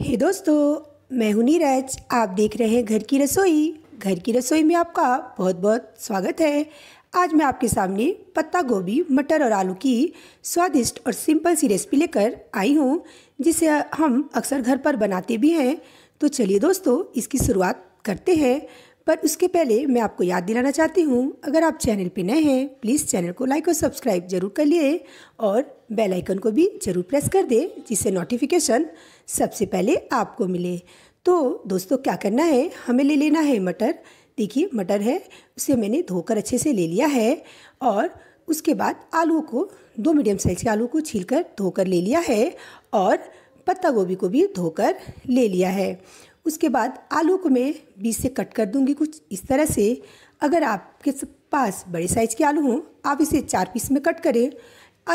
हे दोस्तों मैं हूं नीरज आप देख रहे हैं घर की रसोई घर की रसोई में आपका बहुत बहुत स्वागत है आज मैं आपके सामने पत्ता गोभी मटर और आलू की स्वादिष्ट और सिंपल सी रेसिपी लेकर आई हूं जिसे हम अक्सर घर पर बनाते भी हैं तो चलिए दोस्तों इसकी शुरुआत करते हैं पर उसके पहले मैं आपको याद दिलाना चाहती हूँ अगर आप चैनल पर नए हैं प्लीज़ चैनल को लाइक और सब्सक्राइब जरूर कर लिए और बेल आइकन को भी ज़रूर प्रेस कर दें जिससे नोटिफिकेशन सबसे पहले आपको मिले तो दोस्तों क्या करना है हमें ले लेना है मटर देखिए मटर है उसे मैंने धोकर अच्छे से ले लिया है और उसके बाद आलू को दो मीडियम साइज़ के आलू को छीलकर धोकर ले लिया है और पत्ता गोभी को भी धोकर ले लिया है उसके बाद आलू को मैं बीच से कट कर दूंगी कुछ इस तरह से अगर आपके पास बड़े साइज़ के आलू हों आप इसे चार पीस में कट करें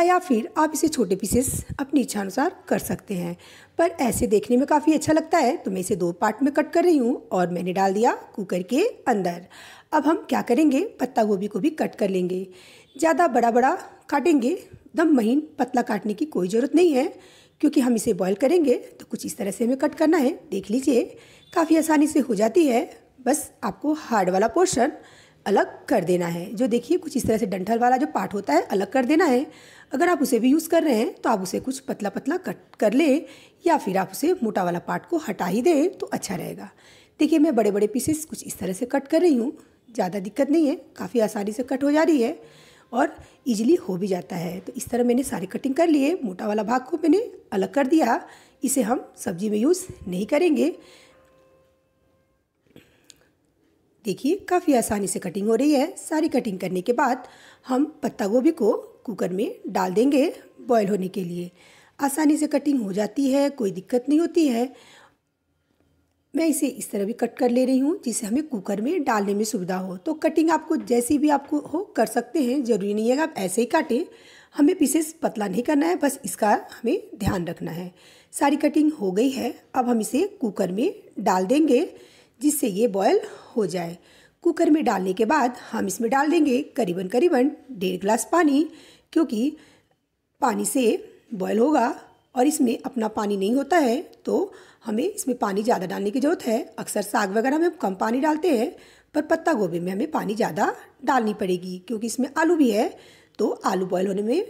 या फिर आप इसे छोटे पीसेस अपनी इच्छानुसार कर सकते हैं पर ऐसे देखने में काफ़ी अच्छा लगता है तो मैं इसे दो पार्ट में कट कर रही हूँ और मैंने डाल दिया कुकर के अंदर अब हम क्या करेंगे पत्ता गोभी को भी कट कर लेंगे ज़्यादा बड़ा बड़ा काटेंगे दम महीन पतला काटने की कोई ज़रूरत नहीं है क्योंकि हम इसे बॉईल करेंगे तो कुछ इस तरह से हमें कट करना है देख लीजिए काफ़ी आसानी से हो जाती है बस आपको हार्ड वाला पोर्शन अलग कर देना है जो देखिए कुछ इस तरह से डंठल वाला जो पार्ट होता है अलग कर देना है अगर आप उसे भी यूज़ कर रहे हैं तो आप उसे कुछ पतला पतला कट कर ले या फिर आप उसे मोटा वाला पार्ट को हटा ही दें तो अच्छा रहेगा देखिए मैं बड़े बड़े पीसेस कुछ इस तरह से कट कर रही हूँ ज़्यादा दिक्कत नहीं है काफ़ी आसानी से कट हो जा रही है और इजीली हो भी जाता है तो इस तरह मैंने सारे कटिंग कर लिए मोटा वाला भाग को मैंने अलग कर दिया इसे हम सब्जी में यूज़ नहीं करेंगे देखिए काफ़ी आसानी से कटिंग हो रही है सारी कटिंग करने के बाद हम पत्ता गोभी को कुकर में डाल देंगे बॉयल होने के लिए आसानी से कटिंग हो जाती है कोई दिक्कत नहीं होती है मैं इसे इस तरह भी कट कर ले रही हूँ जिसे हमें कुकर में डालने में सुविधा हो तो कटिंग आपको जैसी भी आपको हो कर सकते हैं ज़रूरी नहीं है कि आप ऐसे ही काटें हमें पीसेस पतला नहीं करना है बस इसका हमें ध्यान रखना है सारी कटिंग हो गई है अब हम इसे कुकर में डाल देंगे जिससे ये बॉयल हो जाए कुकर में डालने के बाद हम इसमें डाल देंगे करीबन करीबन डेढ़ गिलास पानी क्योंकि पानी से बॉयल होगा और इसमें अपना पानी नहीं होता है तो हमें इसमें पानी ज़्यादा डालने की ज़रूरत है अक्सर साग वगैरह में कम पानी डालते हैं पर पत्ता गोभी में हमें पानी ज़्यादा डालनी पड़ेगी क्योंकि इसमें आलू भी है तो आलू बॉयल होने में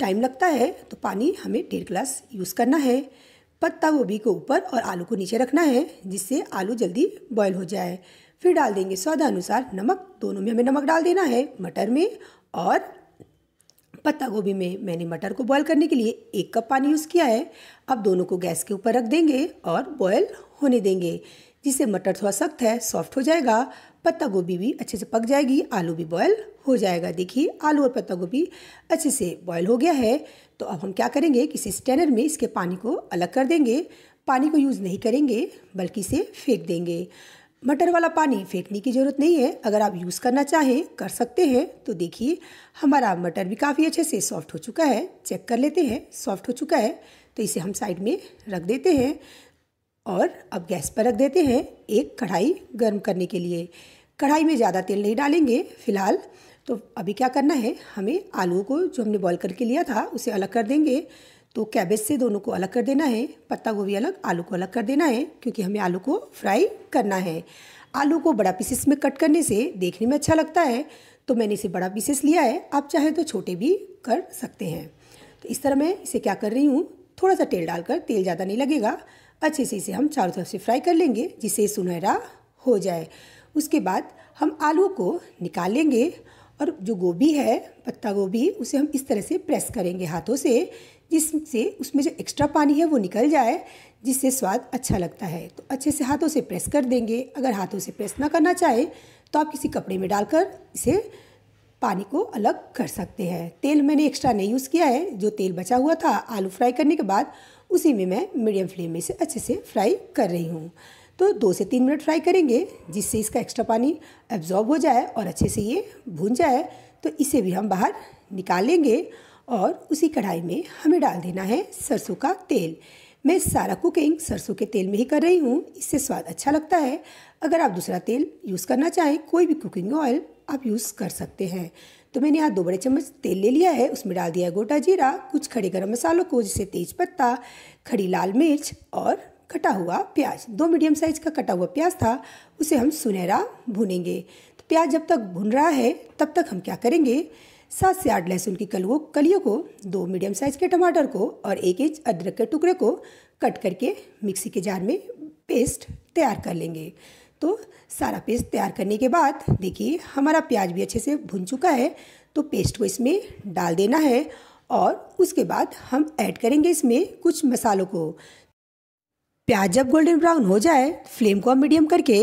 टाइम लगता है तो पानी हमें डेढ़ गिलास यूज़ करना है पत्ता गोभी को ऊपर और आलू को नीचे रखना है जिससे आलू जल्दी बॉयल हो जाए फिर डाल देंगे स्वाद अनुसार नमक दोनों में हमें नमक डाल देना है मटर में और पत्ता गोभी में मैंने मटर को बॉयल करने के लिए एक कप पानी यूज़ किया है अब दोनों को गैस के ऊपर रख देंगे और बॉयल होने देंगे जिससे मटर थोड़ा सख्त है सॉफ्ट हो जाएगा पत्ता गोभी भी अच्छे से पक जाएगी आलू भी बॉयल हो जाएगा देखिए आलू और पत्ता गोभी अच्छे से बॉयल हो गया है तो अब हम क्या करेंगे किसी स्टैनर में इसके पानी को अलग कर देंगे पानी को यूज़ नहीं करेंगे बल्कि इसे फेंक देंगे मटर वाला पानी फेंकने की ज़रूरत नहीं है अगर आप यूज़ करना चाहें कर सकते हैं तो देखिए हमारा मटर भी काफ़ी अच्छे से सॉफ्ट हो चुका है चेक कर लेते हैं सॉफ्ट हो चुका है तो इसे हम साइड में रख देते हैं और अब गैस पर रख देते हैं एक कढ़ाई गर्म करने के लिए कढ़ाई में ज़्यादा तेल नहीं डालेंगे फिलहाल तो अभी क्या करना है हमें आलू को जो हमने बॉयल करके लिया था उसे अलग कर देंगे तो कैबेज से दोनों को अलग कर देना है पत्ता गोभी अलग आलू को अलग कर देना है क्योंकि हमें आलू को फ्राई करना है आलू को बड़ा पीसेस में कट करने से देखने में अच्छा लगता है तो मैंने इसे बड़ा पीसेस लिया है आप चाहें तो छोटे भी कर सकते हैं तो इस तरह मैं इसे क्या कर रही हूँ थोड़ा सा तेल डालकर तेल ज़्यादा नहीं लगेगा अच्छे से इसे हम चारों तरफ से फ्राई कर लेंगे जिससे सुनहरा हो जाए उसके बाद हम आलू को निकाल लेंगे और जो गोभी है पत्ता गोभी उसे हम इस तरह से प्रेस करेंगे हाथों से जिससे उसमें जो एक्स्ट्रा पानी है वो निकल जाए जिससे स्वाद अच्छा लगता है तो अच्छे से हाथों से प्रेस कर देंगे अगर हाथों से प्रेस ना करना चाहे तो आप किसी कपड़े में डालकर इसे पानी को अलग कर सकते हैं तेल मैंने एक्स्ट्रा नहीं यूज़ किया है जो तेल बचा हुआ था आलू फ्राई करने के बाद उसी में मैं मीडियम फ्लेम में से अच्छे से फ्राई कर रही हूँ तो दो से तीन मिनट फ्राई करेंगे जिससे इसका एक्स्ट्रा पानी एब्जॉर्ब हो जाए और अच्छे से ये भून जाए तो इसे भी हम बाहर निकालेंगे और उसी कढ़ाई में हमें डाल देना है सरसों का तेल मैं सारा कुकिंग सरसों के तेल में ही कर रही हूँ इससे स्वाद अच्छा लगता है अगर आप दूसरा तेल यूज़ करना चाहें कोई भी कुकिंग ऑयल आप यूज़ कर सकते हैं तो मैंने यहाँ दो बड़े चम्मच तेल ले लिया है उसमें डाल दिया है गोटा जीरा कुछ खड़े गरम मसालों को जैसे पत्ता खड़ी लाल मिर्च और कटा हुआ प्याज दो मीडियम साइज का कटा हुआ प्याज था उसे हम सुनहरा भुनेंगे तो प्याज जब तक भुन रहा है तब तक हम क्या करेंगे सात से आठ लहसुन की कलुओं कलियों को दो मीडियम साइज के टमाटर को और एक इंच अदरक के टुकड़े को कट करके मिक्सी के जार में पेस्ट तैयार कर लेंगे तो सारा पेस्ट तैयार करने के बाद देखिए हमारा प्याज भी अच्छे से भुन चुका है तो पेस्ट को इसमें डाल देना है और उसके बाद हम ऐड करेंगे इसमें कुछ मसालों को प्याज जब गोल्डन ब्राउन हो जाए फ्लेम को मीडियम करके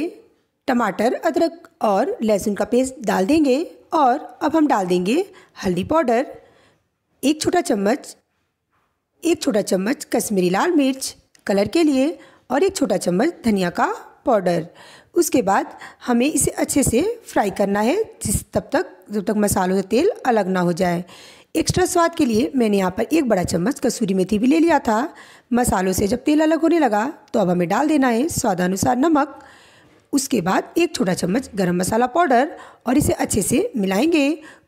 टमाटर अदरक और लहसुन का पेस्ट डाल देंगे और अब हम डाल देंगे हल्दी पाउडर एक छोटा चम्मच एक छोटा चम्मच कश्मीरी लाल मिर्च कलर के लिए और एक छोटा चम्मच धनिया का पाउडर उसके बाद हमें इसे अच्छे से फ्राई करना है जिस तब तक जब तक मसालों का तेल अलग ना हो जाए एक्स्ट्रा स्वाद के लिए मैंने यहाँ पर एक बड़ा चम्मच कसूरी मेथी भी ले लिया था मसालों से जब तेल अलग होने लगा तो अब हमें डाल देना है स्वादानुसार नमक उसके बाद एक छोटा चम्मच गरम मसाला पाउडर और इसे अच्छे से मिलाएंगे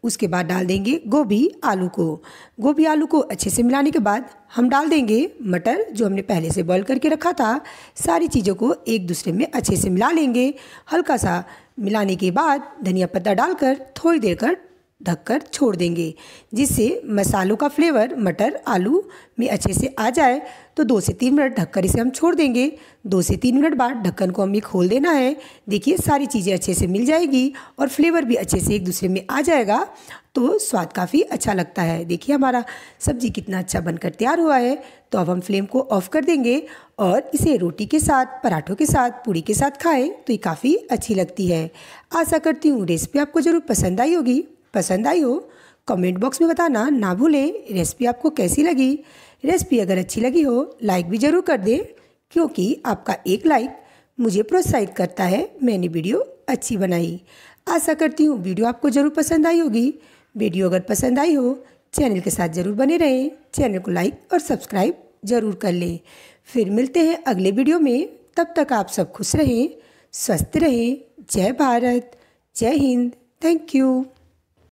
उसके बाद डाल देंगे गोभी आलू को गोभी आलू को अच्छे से मिलाने के बाद हम डाल देंगे मटर जो हमने पहले से बॉईल करके रखा था सारी चीज़ों को एक दूसरे में अच्छे से मिला लेंगे हल्का सा मिलाने के बाद धनिया पत्ता डालकर थोड़ी देर कर ढककर छोड़ देंगे जिससे मसालों का फ्लेवर मटर आलू में अच्छे से आ जाए तो दो से तीन मिनट ढककर इसे हम छोड़ देंगे दो से तीन मिनट बाद ढक्कन को हमें खोल देना है देखिए सारी चीज़ें अच्छे से मिल जाएगी और फ्लेवर भी अच्छे से एक दूसरे में आ जाएगा तो स्वाद काफ़ी अच्छा लगता है देखिए हमारा सब्जी कितना अच्छा बनकर तैयार हुआ है तो अब हम फ्लेम को ऑफ कर देंगे और इसे रोटी के साथ पराठों के साथ पूड़ी के साथ खाएं तो ये काफ़ी अच्छी लगती है आशा करती हूँ रेसिपी आपको ज़रूर पसंद आई होगी पसंद आई हो कमेंट बॉक्स में बताना ना भूलें रेसिपी आपको कैसी लगी रेसिपी अगर अच्छी लगी हो लाइक भी ज़रूर कर दें क्योंकि आपका एक लाइक मुझे प्रोत्साहित करता है मैंने वीडियो अच्छी बनाई आशा करती हूँ वीडियो आपको ज़रूर पसंद आई होगी वीडियो अगर पसंद आई हो चैनल के साथ ज़रूर बने रहें चैनल को लाइक और सब्सक्राइब ज़रूर कर लें फिर मिलते हैं अगले वीडियो में तब तक आप सब खुश रहें स्वस्थ रहें जय भारत जय हिंद थैंक यू